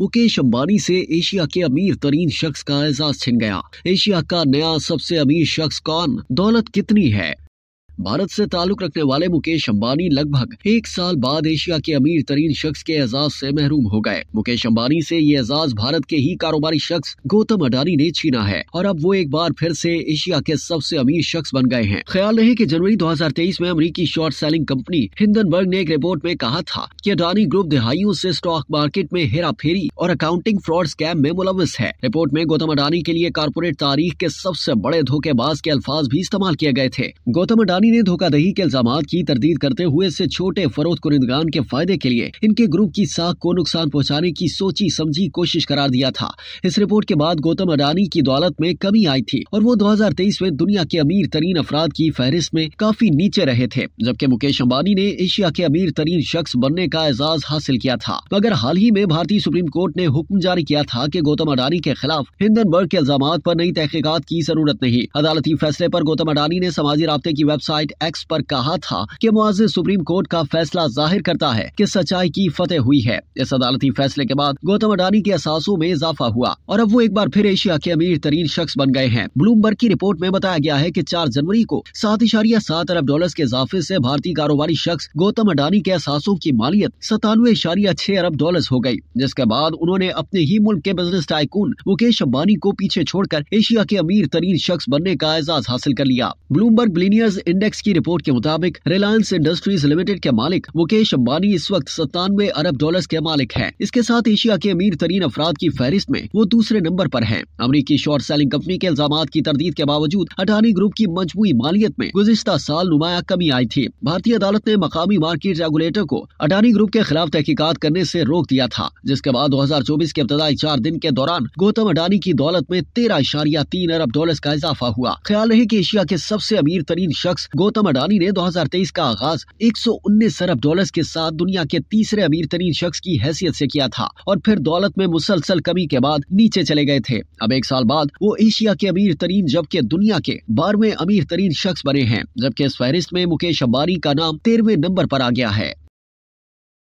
मुकेश अंबानी से एशिया के अमीर तरीन शख्स का एजाज छिन गया एशिया का नया सबसे अमीर शख्स कौन दौलत कितनी है भारत से ताल्लुक रखने वाले मुकेश अंबानी लगभग एक साल बाद एशिया के अमीर तरीन शख्स के एजाज से महरूम हो गए मुकेश अंबानी से ये एजाज भारत के ही कारोबारी शख्स गौतम अडानी ने छीना है और अब वो एक बार फिर से एशिया के सबसे अमीर शख्स बन गए हैं ख्याल रहे की जनवरी 2023 में अमरीकी शॉर्ट सेलिंग कंपनी हिंदनबर्ग ने एक रिपोर्ट में कहा था की अडानी ग्रुप दिहाइयों ऐसी स्टॉक मार्केट में हेरा फेरी और अकाउंटिंग फ्रॉड स्कैम में मुलविस है रिपोर्ट में गौतम अडानी के लिए कारपोरेट तारीख के सबसे बड़े धोखेबाज के अल्फाज भी इस्तेमाल किए गए थे गौतम अडानी अंबानी ने धोखाधही के इल्जाम की तरदीद करते हुए इससे छोटे फरोख कुरिंदगान के फायदे के लिए इनके ग्रुप की साख को नुकसान पहुंचाने की सोची समझी कोशिश करार दिया था इस रिपोर्ट के बाद गौतम अडानी की दौलत में कमी आई थी और वो तेईस में दुनिया के अमीर तरीन अफराद की फहरिस्त में काफी नीचे रहे थे जबकि मुकेश अम्बानी ने एशिया के अमीर तरीन शख्स बनने का एजाज हासिल किया था मगर हाल ही में भारतीय सुप्रीम कोर्ट ने हुक्म जारी किया था की गौतम अडानी के खिलाफ हिंदनबर्ग के इल्जाम आरोप नई तहकीकत की जरूरत नहीं अदालती फैसले आरोप गौतम अडानी ने समाजी रबते की वेबसाइट वेबसाइट एक्स पर कहा था कि मुआज सुप्रीम कोर्ट का फैसला जाहिर करता है कि सच्चाई की फतेह हुई है इस अदालती फैसले के बाद गौतम अडानी के असासों में इजाफा हुआ और अब वो एक बार फिर एशिया के अमीर तरीन शख्स बन गए हैं ब्लूमबर्ग की रिपोर्ट में बताया गया है की चार जनवरी को सात इशारिया सात अरब डॉलर के इजाफे ऐसी भारतीय कारोबारी शख्स गौतम अडानी के असासों की मालियत सतानवे इशारिया छह अरब डॉलर हो गयी जिसके बाद उन्होंने अपने ही मुल्क के बिजनेस टाइकून मुकेश अम्बानी को पीछे छोड़कर एशिया के अमीर तरीन शख्स बनने का एजाज हासिल कर लिया ब्लूमबर्ग ब्लिनियर्स इंडेक्स इंडेक्स की रिपोर्ट के मुताबिक रिलायंस इंडस्ट्रीज लिमिटेड के मालिक मुकेश अम्बानी इस वक्त सत्तानवे अरब डॉलर के मालिक है इसके साथ एशिया के अमीर तरीन अफराद की फहरिस्त में वो दूसरे नंबर आरोप है अमरीकी शॉर्ट सेलिंग कंपनी के इल्जाम की तरदीद के बावजूद अटानी ग्रुप की मजमू मालियत में गुजश्ता साल नुमाया कमी आई थी भारतीय अदालत ने मकामी मार्केट रेगुलेटर को अडानी ग्रुप के खिलाफ तहकीकत करने से रोक दिया था जिसके बाद 2024 के इब्तदाई चार दिन के दौरान गौतम अडानी की दौलत में तेरह इशारिया तीन अरब डॉलर का इजाफा हुआ ख्याल रहे की एशिया के सबसे अमीर तरीन शख्स गौतम अडानी ने 2023 का आगाज एक सौ अरब डॉलर के साथ दुनिया के तीसरे अमीर तरीन शख्स की हैसियत से किया था और फिर दौलत में मुसलसल कमी के बाद नीचे चले गए थे अब एक साल बाद वो एशिया के अमीर तरीन जबकि दुनिया के बारहवें अमीर तरीन शख्स बने हैं जबकि इस फहरिस्त में मुकेश अंबानी का नाम तेरहवें नंबर पर आ गया है